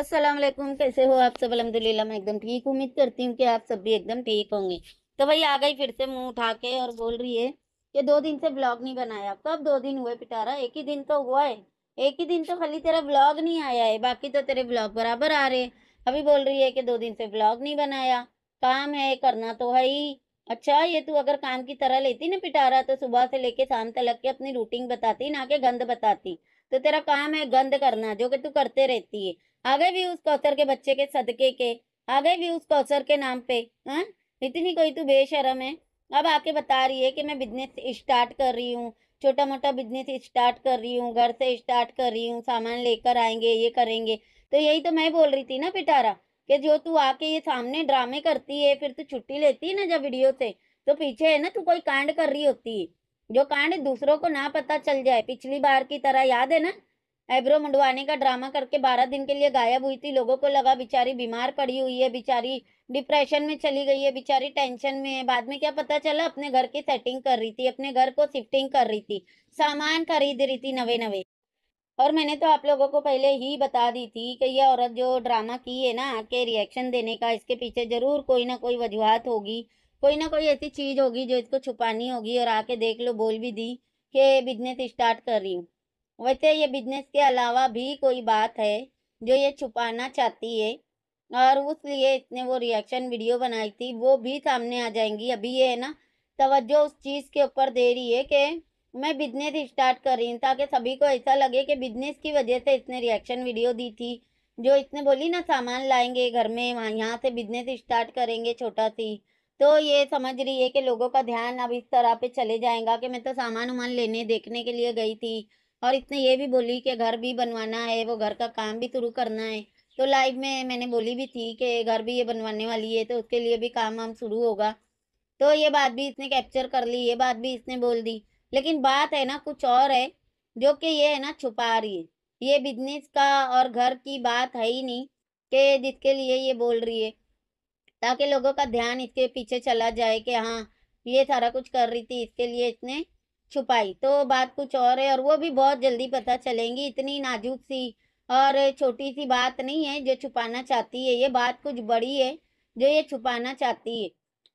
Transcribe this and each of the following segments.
अस्सलाम वालेकुम कैसे हो आप सब अलहमदिल्ला मैं एकदम ठीक उम्मीद करती हूँ कि आप सब भी एकदम ठीक होंगे तो भाई आ गई फिर से मुंह उठा के और बोल रही है कि दो दिन से ब्लॉग नहीं बनाया कब दो दिन हुए पिटारा एक ही दिन तो हुआ है एक ही दिन तो खाली तेरा ब्लॉग नहीं आया है बाकी तो तेरे ब्लॉग बराबर आ रहे अभी बोल रही है कि दो दिन से ब्लॉग नहीं बनाया काम है करना तो है ही अच्छा ये तू अगर काम की तरह लेती ना पिटारा तो सुबह से लेके शाम तक लग के अपनी रूटीन बताती ना के गंद बताती तो तेरा काम है गंद करना जो कि तू करते रहती है आगे भी उस कौतर के बच्चे के सदके के आगे भी उस कौसर के नाम पे हाँ इतनी कोई तू तो बेशरम है अब आके बता रही है कि मैं बिजनेस स्टार्ट कर रही हूँ छोटा मोटा बिजनेस स्टार्ट कर रही हूँ घर से स्टार्ट कर रही हूँ सामान लेकर आएंगे ये करेंगे तो यही तो मैं बोल रही थी ना पिटारा कि जो तू आके ये सामने ड्रामे करती है फिर तू छुट्टी लेती है ना जब वीडियो से तो पीछे है ना तू कोई कांड कर रही होती है जो कांड दूसरों को ना पता चल जाए पिछली बार की तरह याद है ना आईब्रो मंडवाने का ड्रामा करके बारह दिन के लिए गायब हुई थी लोगों को लगा बेचारी बीमार पड़ी हुई है बेचारी डिप्रेशन में चली गई है बेचारी टेंशन में है बाद में क्या पता चला अपने घर की सेटिंग कर रही थी अपने घर को शिफ्टिंग कर रही थी सामान खरीद रही थी नवे नवे और मैंने तो आप लोगों को पहले ही बता दी थी कि ये औरत जो ड्रामा की है ना आके रिएक्शन देने का इसके पीछे ज़रूर कोई ना कोई वजूहत होगी कोई ना कोई ऐसी चीज़ होगी जो इसको छुपानी होगी और आके देख लो बोल भी दी कि बिजनेस स्टार्ट कर रही हूँ वैसे ये बिजनेस के अलावा भी कोई बात है जो ये छुपाना चाहती है और उस लिए इसने वो रिएक्शन वीडियो बनाई थी वो भी सामने आ जाएंगी अभी ये है ना तवज्जो उस चीज़ के ऊपर दे रही है कि मैं बिजनेस स्टार्ट कर रही हूँ ताकि सभी को ऐसा लगे कि बिजनेस की वजह से इसने रिएक्शन वीडियो दी थी जो इसने बोली ना सामान लाएंगे घर में वहाँ यहाँ से बिजनेस स्टार्ट करेंगे छोटा सी तो ये समझ रही है कि लोगों का ध्यान अब इस तरह पे चले जाएगा कि मैं तो सामान वामान लेने देखने के लिए गई थी और इसने ये भी बोली कि घर भी बनवाना है वो घर का काम भी शुरू करना है तो लाइव में मैंने बोली भी थी कि घर भी ये बनवाने वाली है तो उसके लिए भी काम वाम शुरू होगा तो ये बात भी इसने कैप्चर कर ली ये बात भी इसने बोल दी लेकिन बात है ना कुछ और है जो कि ये है ना छुपा रही है ये बिजनेस का और घर की बात है ही नहीं कि जिसके लिए ये बोल रही है ताकि लोगों का ध्यान इसके पीछे चला जाए कि हाँ ये सारा कुछ कर रही थी इसके लिए इसने छुपाई तो बात कुछ और है और वो भी बहुत जल्दी पता चलेंगी इतनी नाजुक सी और छोटी सी बात नहीं है जो छुपाना चाहती है ये बात कुछ बड़ी है जो ये छुपाना चाहती है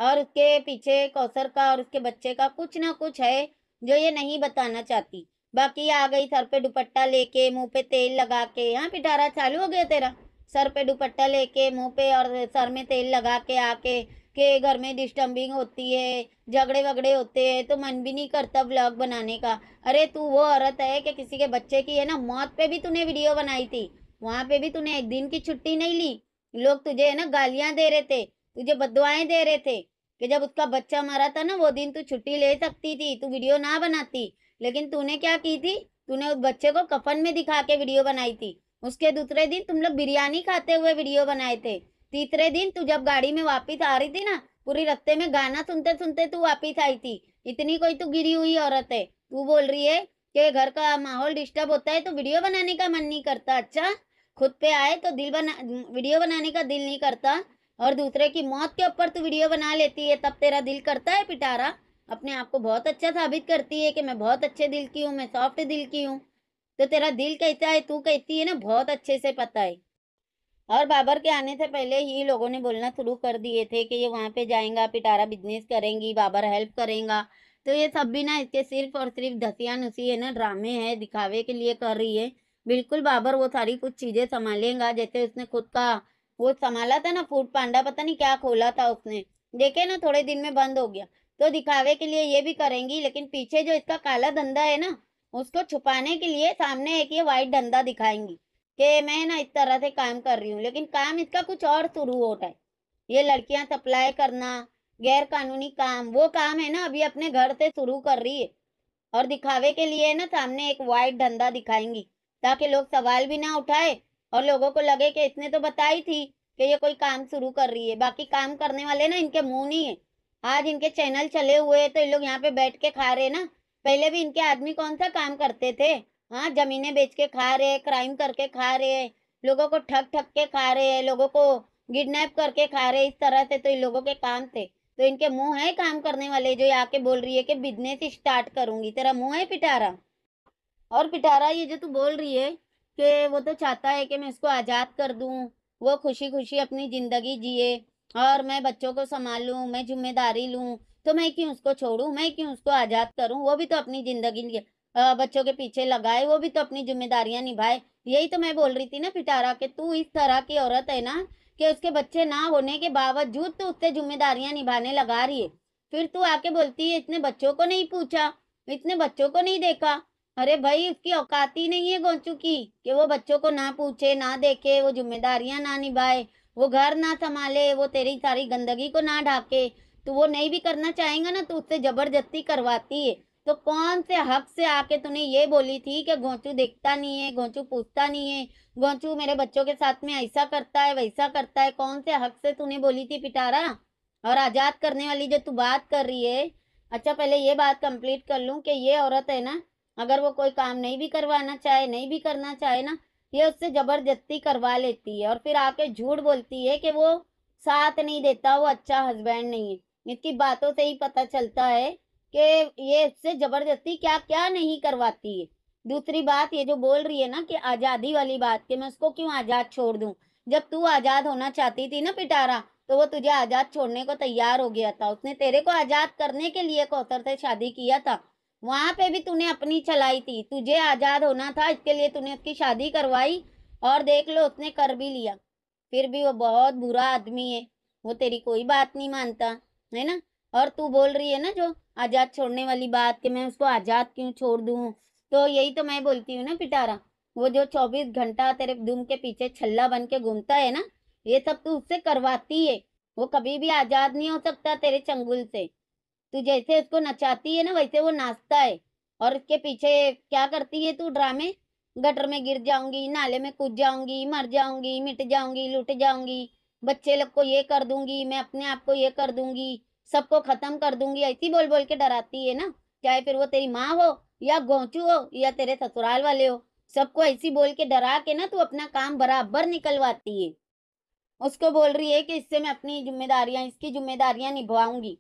और उसके पीछे कौसर का और उसके बच्चे का कुछ ना कुछ है जो ये नहीं बताना चाहती बाकी आ गई सर पे दुपट्टा लेके मुंह पे तेल लगा के यहाँ पिटारा चालू हो गया तेरा सर पे दुपट्टा लेके मुंह पे और सर में तेल लगा के आके कि घर में डिस्टर्बिंग होती है झगड़े वगड़े होते हैं तो मन भी नहीं करता ब्लॉग बनाने का अरे तू वो औरत है कि किसी के बच्चे की है ना मौत पे भी तूने वीडियो बनाई थी वहाँ पे भी तूने एक दिन की छुट्टी नहीं ली लोग तुझे है ना गालियाँ दे रहे थे तुझे बदवाएँ दे रहे थे कि जब उसका बच्चा मरा था ना वो दिन तू छुट्टी ले सकती थी तू वीडियो ना बनाती लेकिन तूने क्या की थी तूने उस बच्चे को कफन में दिखा के वीडियो बनाई थी उसके दूसरे दिन तुम लोग बिरयानी खाते हुए वीडियो बनाए थे तीसरे दिन तू जब गाड़ी में वापिस आ रही थी ना पूरी रस्ते में गाना सुनते सुनते तू वापिस आई थी इतनी कोई तू तो गिरी हुई औरत है तू बोल रही है कि घर का माहौल डिस्टर्ब होता है तो वीडियो बनाने का मन नहीं करता अच्छा खुद पे आए तो दिल बना वीडियो बनाने का दिल नहीं करता और दूसरे की मौत के ऊपर तू वीडियो बना लेती है तब तेरा दिल करता है पिटारा अपने आप को बहुत अच्छा साबित करती है कि मैं बहुत अच्छे दिल की हूँ मैं सॉफ्ट दिल की हूँ तो तेरा दिल कहता है तू कहती है ना बहुत अच्छे से पता है और बाबर के आने से पहले ही लोगों ने बोलना शुरू कर दिए थे कि ये वहाँ पे जाएंगा पिटारा बिजनेस करेंगी बाबर हेल्प करेंगा तो ये सब भी ना इसके सिर्फ और सिर्फ धसिया उसी है ना ड्रामे है दिखावे के लिए कर रही है बिल्कुल बाबर वो सारी कुछ चीज़ें संभालेगा जैसे उसने खुद का वो संभाला था ना फूड पांडा पता नहीं क्या खोला था उसने देखे ना थोड़े दिन में बंद हो गया तो दिखावे के लिए ये भी करेंगी लेकिन पीछे जो इसका काला धंधा है ना उसको छुपाने के लिए सामने एक ये वाइट धंधा दिखाएंगी कि मैं ना इस तरह से काम कर रही हूँ लेकिन काम इसका कुछ और शुरू होता है ये लड़कियाँ सप्लाई करना गैर कानूनी काम वो काम है ना अभी अपने घर से शुरू कर रही है और दिखावे के लिए ना सामने एक वाइट धंधा दिखाएंगी ताकि लोग सवाल भी ना उठाए और लोगों को लगे कि इसने तो बताई थी कि ये कोई काम शुरू कर रही है बाकी काम करने वाले ना इनके मुंह नहीं है आज इनके चैनल चले हुए तो ये लोग यहाँ पे बैठ के खा रहे ना पहले भी इनके आदमी कौन सा काम करते थे हाँ जमीनें बेच के खा रहे हैं क्राइम करके खा रहे हैं लोगों को ठग ठग के खा रहे हैं लोगों को किडनैप करके खा रहे इस तरह से तो इन लोगों के काम थे तो इनके मुंह है काम करने वाले जो आके बोल रही है कि बिजनेस स्टार्ट करूंगी तेरा मुंह है पिटारा और पिटारा ये जो तू बोल रही है कि वो तो चाहता है कि मैं इसको आज़ाद कर दू वो खुशी खुशी अपनी ज़िंदगी जिए और मैं बच्चों को संभालूं मैं जिम्मेदारी लू तो मैं क्यों उसको छोड़ू मैं क्यों उसको आज़ाद करूँ वो भी तो अपनी ज़िंदगी बच्चों के पीछे लगाए वो भी तो अपनी जिम्मेदारियां निभाए यही तो मैं बोल रही थी ना पिटारा के तू इस तरह की औरत है ना कि उसके बच्चे ना होने के बावजूद तो उससे जिम्मेदारियां निभाने लगा रही है फिर तू आके बोलती है इतने बच्चों को नहीं पूछा इतने बच्चों को नहीं देखा अरे भाई उसकी औकात ही नहीं है गोचू की कि वो बच्चों को ना पूछे ना देखे वो जिम्मेदारियां ना निभाए वो घर ना संभाले वो तेरी सारी गंदगी को ना ढाके तो वो नहीं भी करना चाहेगा ना तो उससे जबरदस्ती करवाती है तो कौन से हक से आके तूने ये बोली थी कि गोंचू देखता नहीं है गोंचू पूछता नहीं है गोंचू मेरे बच्चों के साथ में ऐसा करता है वैसा करता है कौन से हक से तूने बोली थी पिटारा और आज़ाद करने वाली जो तू बात कर रही है अच्छा पहले ये बात कंप्लीट कर लूँ कि ये औरत है ना अगर वो कोई काम नहीं भी करवाना चाहे नहीं भी करना चाहे ना ये उससे ज़बरदस्ती करवा लेती है और फिर आके झूठ बोलती है कि वो साथ नहीं देता वो अच्छा हस्बैंड नहीं है इसकी बातों से ही पता चलता है कि ये इससे जबरदस्ती क्या क्या नहीं करवाती है दूसरी बात ये जो बोल रही है ना कि आज़ादी वाली बात कि मैं उसको क्यों आज़ाद छोड़ दूँ जब तू आज़ाद होना चाहती थी ना पिटारा तो वो तुझे आज़ाद छोड़ने को तैयार हो गया था उसने तेरे को आज़ाद करने के लिए कौतर से शादी किया था वहां पे भी तूने अपनी चलाई थी तुझे आज़ाद होना था इसके लिए तूने उसकी शादी करवाई और देख लो उसने कर भी लिया फिर भी वो बहुत बुरा आदमी है वो तेरी कोई बात नहीं मानता है ना और तू बोल रही है ना जो आज़ाद छोड़ने वाली बात कि मैं उसको आज़ाद क्यों छोड़ दू तो यही तो मैं बोलती हूँ ना पिटारा वो जो चौबीस घंटा तेरे धूम के पीछे छल्ला बन के घूमता है ना ये सब तू उससे करवाती है वो कभी भी आज़ाद नहीं हो सकता तेरे चंगुल से तू जैसे उसको नचाती है ना वैसे वो नाचता है और उसके पीछे क्या करती है तू ड्रामे गटर में गिर जाऊंगी नाले में कूद जाऊंगी मर जाऊंगी मिट जाऊंगी लुट जाऊंगी बच्चे लोग को ये कर दूंगी मैं अपने आप को ये कर दूंगी सबको खत्म कर दूंगी ऐसी बोल बोल के डराती है ना चाहे फिर वो तेरी माँ हो या गोचू हो या तेरे ससुराल वाले हो सबको ऐसी बोल के डरा के ना तू अपना काम बराबर निकलवाती है उसको बोल रही है कि इससे मैं अपनी जिम्मेदारियां इसकी जिम्मेदारियां निभाऊंगी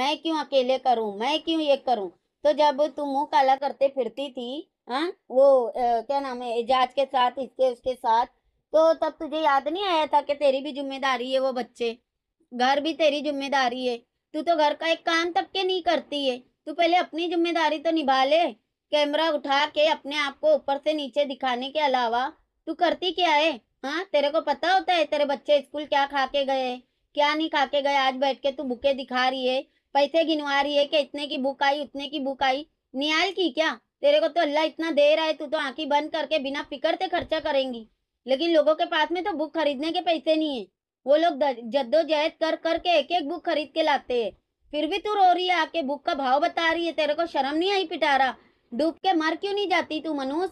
मैं क्यों अकेले करूं मैं क्यों ये करूं तो जब तू मुंह काला करते फिरती थी हाँ वो आ, क्या नाम है एजाज के साथ इसके उसके साथ तो तब तुझे याद नहीं आया था कि तेरी भी जिम्मेदारी है वो बच्चे घर भी तेरी जिम्मेदारी है तू तो घर का एक काम तक के नहीं करती है तू पहले अपनी जिम्मेदारी तो निभा ले कैमरा उठा के अपने आप को ऊपर से नीचे दिखाने के अलावा तू करती क्या है हाँ तेरे को पता होता है तेरे बच्चे स्कूल क्या खा के गए क्या नहीं खा के गए आज बैठ के तू बुके दिखा रही है पैसे गिनवा रही है कि इतने की बुक आई उतने की बुक आई निहाल की क्या तेरे को तो अल्लाह इतना दे रहा है तू तो आंखें बंद करके बिना फिकर से खर्चा करेंगी लेकिन लोगों के पास में तो बुक खरीदने के पैसे नहीं है वो लोग जद्दोजहद कर करके एक एक बुक खरीद के लाते हैं फिर भी तू रो रही है आके बुक का भाव बता रही है तेरे को शर्म नहीं आई पिटारा डूब के मर क्यों नहीं जाती तू मनुष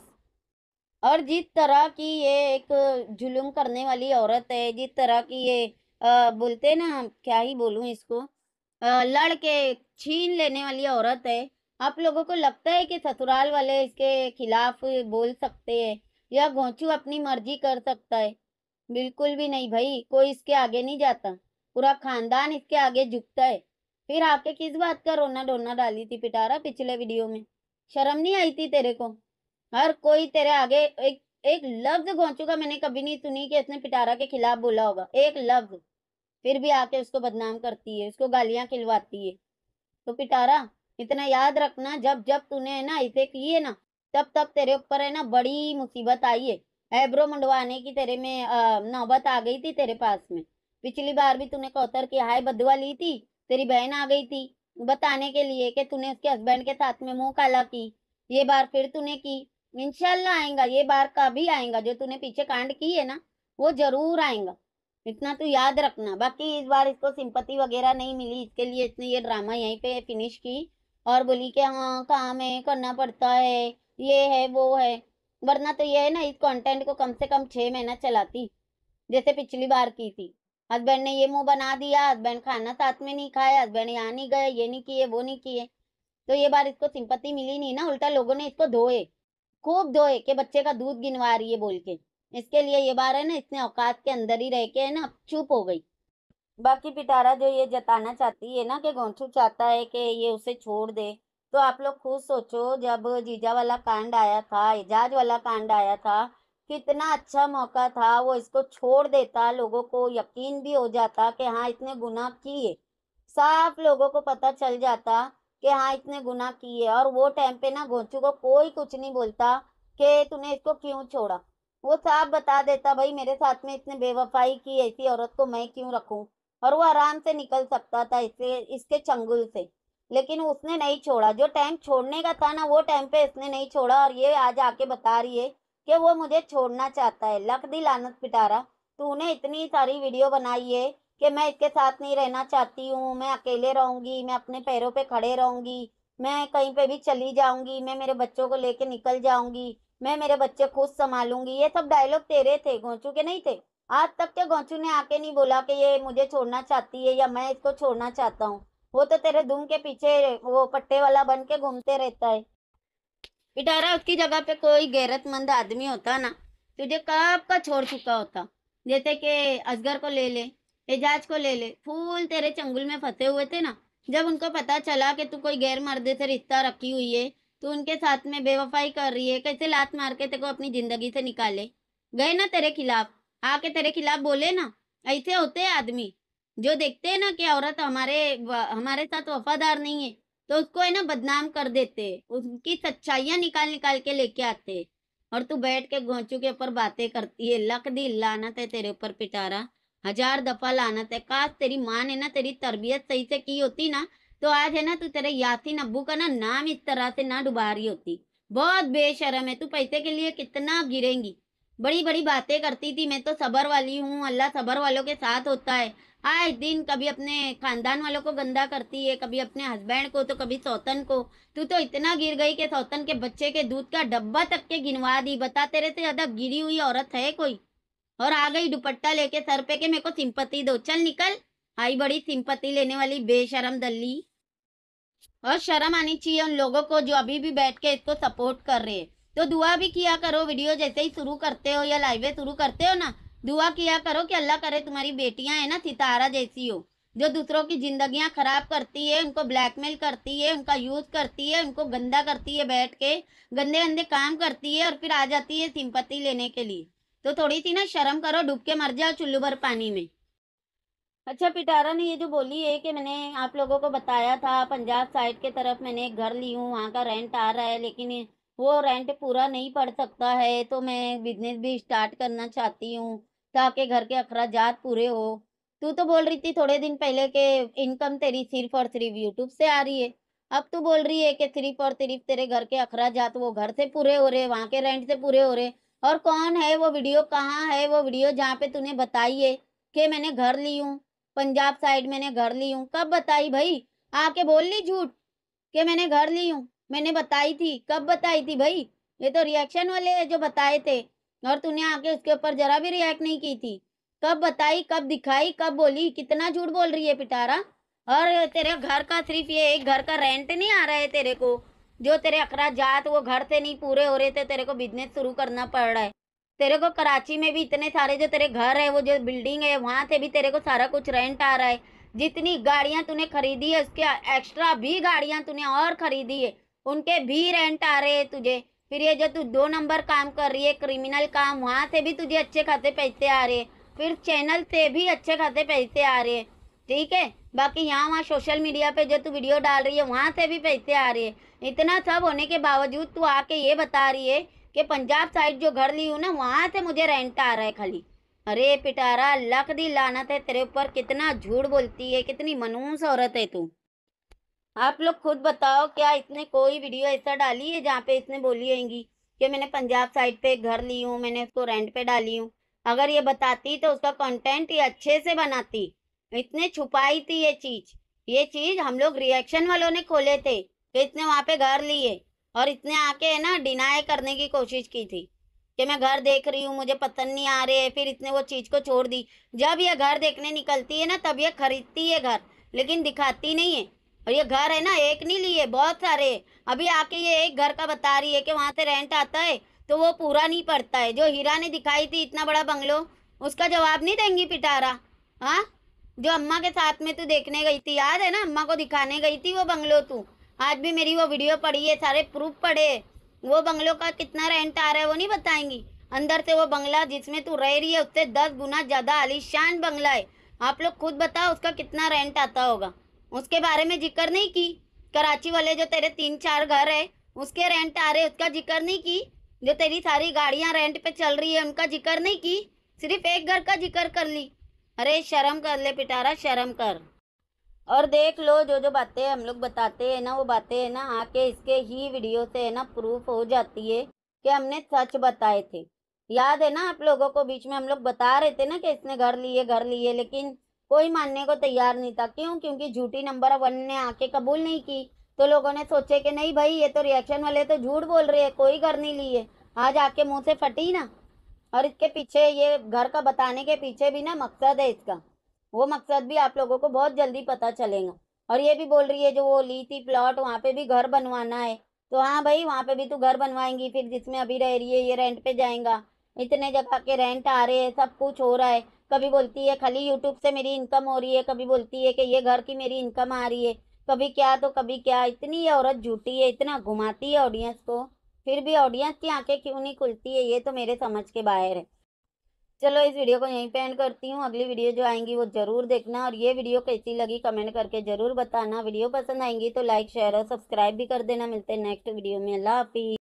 और जिस तरह की ये एक जुलुम करने वाली औरत है जिस तरह की ये आ, बोलते ना क्या ही बोलूँ इसको आ, लड़ के छीन लेने वाली औरत है आप लोगों को लगता है कि ससुराल वाले इसके खिलाफ बोल सकते हैं या घोंचू अपनी मर्जी कर सकता है बिल्कुल भी नहीं भाई कोई इसके आगे नहीं जाता पूरा खानदान इसके आगे झुकता है फिर आपके किस बात का रोना डोना डाली थी पिटारा पिछले वीडियो में शर्म नहीं आई थी तेरे को हर कोई तेरे आगे एक एक लफ्ज घोंचू का मैंने कभी नहीं सुनी कि इसने पिटारा के खिलाफ बोला होगा एक लफ्ज फिर भी आके उसको बदनाम करती है उसको गालियां खिलवाती है तो पिटारा इतना याद रखना जब जब तूने है ना इसे किए ना तब तब तेरे ऊपर है ना बड़ी मुसीबत आई है हैब्रो मंडवाने की तेरे में नौबत आ गई थी तेरे पास में पिछली बार भी तूने कौतर की हाय बदवा ली थी तेरी बहन आ गई थी बताने के लिए कि तूने उसके हस्बैंड के साथ में मुंह काला की ये बार फिर तूने की इनशाला आएगा ये बार का भी आएगा जो तूने पीछे कांड की है ना वो जरूर आएगा इतना तू याद रखना बाकी इस बार इसको सिंपत्ति वगैरह नहीं मिली इसके लिए इसने ये ड्रामा यहीं पे फिनिश की और बोली कि हाँ काम है करना पड़ता है ये है वो है वरना तो यह है ना इस कंटेंट को कम से कम छह महीना चलाती जैसे पिछली बार की थी हस्बैंड ने ये मुंह बना दिया हस्बैंड खाना साथ में नहीं खाया हस्बैंड यहाँ नहीं गए ये नहीं किए वो नहीं किए तो ये बार इसको सिंपत्ति मिली नहीं ना उल्टा लोगों ने इसको धोए खूब धोए के बच्चे का दूध गिनवा रही है बोल के इसके लिए ये बार है ना इसने औकात के अंदर ही रह के है ना चुप हो गई बाकी पिटारा जो ये जताना चाहती है ना कि गोंठू चाहता है कि ये उसे छोड़ दे तो आप लोग खुद सोचो जब जीजा वाला कांड आया था एजाज वाला कांड आया था कितना अच्छा मौका था वो इसको छोड़ देता लोगों को यकीन भी हो जाता कि हाँ इतने गुनाह किए साफ लोगों को पता चल जाता कि हाँ इतने गुना किए और वो टाइम पे ना घोंचू को कोई कुछ नहीं बोलता कि तूने इसको क्यों छोड़ा वो साफ बता देता भाई मेरे साथ में इतने बेवफाई की ऐसी औरत को मैं क्यों रखूं और वो आराम से निकल सकता था इसे इसके चंगुल से लेकिन उसने नहीं छोड़ा जो टाइम छोड़ने का था ना वो टाइम पे इसने नहीं छोड़ा और ये आज आके बता रही है कि वो मुझे छोड़ना चाहता है लक दी लानत पिटारा तूने इतनी सारी वीडियो बनाई है कि मैं इसके साथ नहीं रहना चाहती हूँ मैं अकेले रहूँगी मैं अपने पैरों पे खड़े रहूँगी मैं कहीं पे भी चली जाऊँगी मैं मेरे बच्चों को लेके निकल जाऊँगी मैं मेरे बच्चे खुद संभालूंगी ये सब डायलॉग तेरे थे गोचू के नहीं थे आज तक के तो गोंचू ने आके नहीं बोला कि ये मुझे छोड़ना चाहती है या मैं इसको छोड़ना चाहता हूँ वो तो तेरे धूम के पीछे वो पट्टे वाला बन के घूमते रहता है पिटारा उसकी जगह पे कोई गैरतमंद आदमी होता ना तुझे कब का छोड़ चुका होता जैसे कि असगर को ले ले एजाज को ले ले फूल तेरे चंगुल में फंसे हुए थे ना जब उनको पता चला कि तू कोई गैर मर्दे से रिश्ता रखी हुई है तू उनके साथ में बेवफाई कर रही है कैसे लात मार के तेको अपनी जिंदगी से निकाले गए ना तेरे खिलाफ आके तेरे खिलाफ बोले ना ऐसे होते आदमी जो देखते हैं ना कि औरत हमारे हमारे साथ वफादार नहीं है तो उसको है ना बदनाम कर देते उसकी सच्चाइयां निकाल निकाल के लेके आते और तू बैठ के घोंचू के ऊपर बातें करती है लक दी लानत है तेरे ऊपर पिटारा हजार दफा लानत है काश तेरी माँ ने ना तेरी तरबियत सही से की होती ना तो आज है ना तू तेरे यासीन अब्बू का ना नाम इस तरह से ना डुबा रही होती बहुत बेशरम है तू पैसे के लिए कितना गिरेंगी बड़ी बड़ी बातें करती थी मैं तो सबर वाली हूँ अल्लाह सबर वालों के साथ होता है आए दिन कभी अपने खानदान वालों को गंदा करती है कभी अपने हस्बैंड को तो कभी सौतन को तू तो इतना गिर गई कि सौतन के बच्चे के दूध का डब्बा तक के गिनवा दी बता तेरे से ज्यादा गिरी हुई औरत है कोई और आ गई दुपट्टा लेके सर पे के मेरे को सिंपत्ति दो चल निकल आई बड़ी सिंपत्ति लेने वाली बेशरम दल्ली और शर्म आनी चाहिए उन लोगों को जो अभी भी बैठ के इसको सपोर्ट कर रहे हैं तो दुआ भी किया करो वीडियो जैसे ही शुरू करते हो या लाइवे शुरू करते हो ना दुआ किया करो कि अल्लाह करे तुम्हारी बेटियां है ना सितारा जैसी हो जो दूसरों की जिंदगियां खराब करती है उनको ब्लैकमेल करती है उनका यूज करती है उनको गंदा करती है बैठ के गंदे गंदे काम करती है और फिर आ जाती है सिंपत्ति लेने के लिए तो थोड़ी सी ना शर्म करो डूब के मर जाओ चुल्लू भर पानी में अच्छा पिटारा ने ये जो बोली है कि मैंने आप लोगों को बताया था पंजाब साइड के तरफ मैंने एक घर ली हूँ वहाँ का रेंट आ रहा है लेकिन वो रेंट पूरा नहीं पड़ सकता है तो मैं बिजनेस भी स्टार्ट करना चाहती हूँ ताकि घर के अखराज पूरे हो तू तो बोल रही थी थोड़े दिन पहले के इनकम तेरी सिर्फ और सिर्फ यूट्यूब से आ रही है अब तू बोल रही है कि सिर्फ और सिर्फ तेरे घर के अखराज वो घर से पूरे हो रहे वहाँ के रेंट से पूरे हो रहे और कौन है वो वीडियो कहाँ है वो वीडियो जहाँ पे तूने बताई है कि मैंने घर ली हूँ पंजाब साइड मैंने घर ली हूँ कब बताई भाई आके बोल ली झूठ कि मैंने घर ली हूँ मैंने बताई थी कब बताई थी भाई ये तो रिएक्शन वाले जो बताए थे और तूने आके उसके ऊपर जरा भी रिएक्ट नहीं की थी कब बताई कब दिखाई कब बोली कितना झूठ बोल रही है पिटारा और तेरे घर का सिर्फ ये एक घर का रेंट नहीं आ रहा है तेरे को जो तेरे अखराजात वो घर से नहीं पूरे हो रहे थे तेरे को बिजनेस शुरू करना पड़ रहा है तेरे को कराची में भी इतने सारे जो तेरे घर है वो जो बिल्डिंग है वहाँ से भी तेरे को सारा कुछ रेंट आ रहा है जितनी गाड़ियाँ तूने खरीदी है उसके एक्स्ट्रा भी गाड़ियाँ तूने और खरीदी है उनके भी रेंट आ रहे हैं तुझे फिर ये जो तू दो नंबर काम कर रही है क्रिमिनल काम वहाँ से भी तुझे अच्छे खाते पैसे आ रहे फिर चैनल से भी अच्छे खाते पैसे आ रहे ठीक है बाकी यहाँ वहाँ सोशल मीडिया पे जो तू वीडियो डाल रही है वहाँ से भी पैसे आ रहे इतना सब होने के बावजूद तू आके ये बता रही है कि पंजाब साइड जो घर ली हूँ ना वहाँ से मुझे रेंट आ रहा है खाली अरे पिटारा लख दी लानत है तेरे ऊपर कितना झूठ बोलती है कितनी मनूस औरत है तू आप लोग खुद बताओ क्या इसने कोई वीडियो ऐसा डाली है जहाँ पे इसने बोली होगी कि मैंने पंजाब साइड पे घर ली हूँ मैंने उसको रेंट पे डाली हूँ अगर ये बताती तो उसका कंटेंट ये अच्छे से बनाती इतने छुपाई थी ये चीज ये चीज हम लोग रिएक्शन वालों ने खोले थे कि इसने वहाँ पे घर लिए और इसने आके है ना डिनाई करने की कोशिश की थी कि मैं घर देख रही हूँ मुझे पसंद नहीं आ रहे है फिर इसने वो चीज़ को छोड़ दी जब ये घर देखने निकलती है ना तब ये खरीदती है घर लेकिन दिखाती नहीं है और ये घर है ना एक नहीं लिए बहुत सारे अभी आके ये एक घर का बता रही है कि वहाँ से रेंट आता है तो वो पूरा नहीं पड़ता है जो हीरा ने दिखाई थी इतना बड़ा बंगलो उसका जवाब नहीं देंगी पिटारा हाँ जो अम्मा के साथ में तू देखने गई थी याद है ना अम्मा को दिखाने गई थी वो बंगलो तू आज भी मेरी वो वीडियो पड़ी है सारे प्रूफ पड़े वो बंगलों का कितना रेंट आ रहा है वो नहीं बताएंगी अंदर से वो बंगला जिसमें तू रह रही है उससे दस गुना ज़्यादा आलिशान बंगला है आप लोग खुद बताओ उसका कितना रेंट आता होगा उसके बारे में जिक्र नहीं की कराची वाले जो तेरे तीन चार घर है उसके रेंट आ रहे उसका जिक्र नहीं की जो तेरी सारी गाड़ियाँ रेंट पे चल रही है उनका जिक्र नहीं की सिर्फ एक घर का जिक्र कर ली अरे शर्म कर ले पिटारा शर्म कर और देख लो जो जो बातें हम लोग बताते हैं ना वो बातें है ना आके इसके ही वीडियो से है ना प्रूफ हो जाती है कि हमने सच बताए थे याद है ना आप लोगों को बीच में हम लोग बता रहे थे ना कि इसने घर लिए घर लिए लेकिन कोई मानने को तैयार नहीं था क्यों क्योंकि झूठी नंबर वन ने आके कबूल नहीं की तो लोगों ने सोचे कि नहीं भाई ये तो रिएक्शन वाले तो झूठ बोल रहे हैं कोई घर नहीं लिए आज आके मुंह से फटी ना और इसके पीछे ये घर का बताने के पीछे भी ना मकसद है इसका वो मकसद भी आप लोगों को बहुत जल्दी पता चलेगा और ये भी बोल रही है जो वो ली थी प्लॉट वहाँ पे भी घर बनवाना है तो हाँ भाई वहाँ पे भी तू घर बनवाएंगी फिर जिसमें अभी रह रही है ये रेंट पे जाएगा इतने जगह के रेंट आ रहे हैं सब कुछ हो रहा है कभी बोलती है खाली यूट्यूब से मेरी इनकम हो रही है कभी बोलती है कि ये घर की मेरी इनकम आ रही है कभी क्या तो कभी क्या इतनी औरत झूठी है इतना घुमाती है ऑडियंस को फिर भी ऑडियंस की आंखें क्यों नहीं खुलती है ये तो मेरे समझ के बाहर है चलो इस वीडियो को यहीं पे एंड करती हूँ अगली वीडियो जो आएंगी वो ज़रूर देखना और ये वीडियो कैसी लगी कमेंट करके ज़रूर बताना वीडियो पसंद आएंगी तो लाइक शेयर और सब्सक्राइब भी कर देना मिलते हैं नेक्स्ट वीडियो में अल्लाह हाफिज़